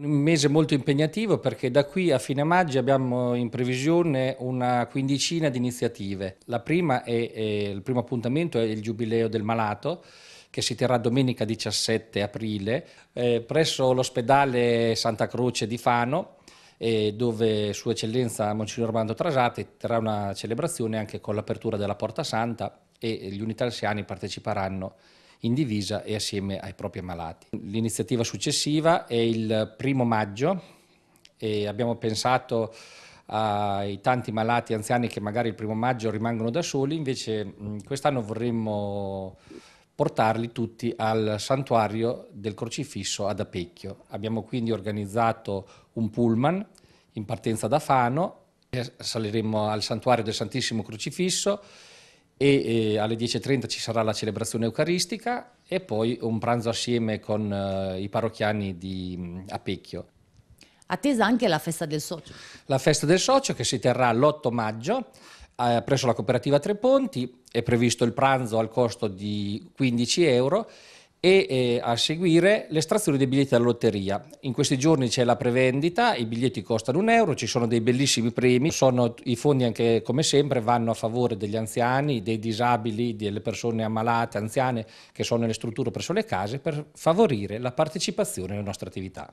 Un mese molto impegnativo perché da qui a fine maggio abbiamo in previsione una quindicina di iniziative. La prima è, è il primo appuntamento è il Giubileo del Malato che si terrà domenica 17 aprile eh, presso l'ospedale Santa Croce di Fano eh, dove Sua Eccellenza Monsignor Armando Trasate terrà una celebrazione anche con l'apertura della Porta Santa e gli unità anziani parteciperanno in divisa e assieme ai propri malati. L'iniziativa successiva è il primo maggio e abbiamo pensato ai tanti malati anziani che magari il primo maggio rimangono da soli, invece mm, quest'anno vorremmo portarli tutti al santuario del crocifisso ad Apecchio. Abbiamo quindi organizzato un pullman in partenza da Fano, saliremo al santuario del Santissimo Crocifisso e eh, alle 10.30 ci sarà la celebrazione eucaristica e poi un pranzo assieme con eh, i parrocchiani di mh, mm, Apecchio. Attesa anche la festa del socio. La festa del socio che si terrà l'8 maggio eh, presso la cooperativa Tre Ponti, è previsto il pranzo al costo di 15 euro e eh, a seguire l'estrazione dei biglietti alla lotteria. In questi giorni c'è la prevendita, i biglietti costano un euro, ci sono dei bellissimi premi, sono i fondi anche come sempre vanno a favore degli anziani, dei disabili, delle persone ammalate, anziane che sono nelle strutture presso le case per favorire la partecipazione alle nostre attività.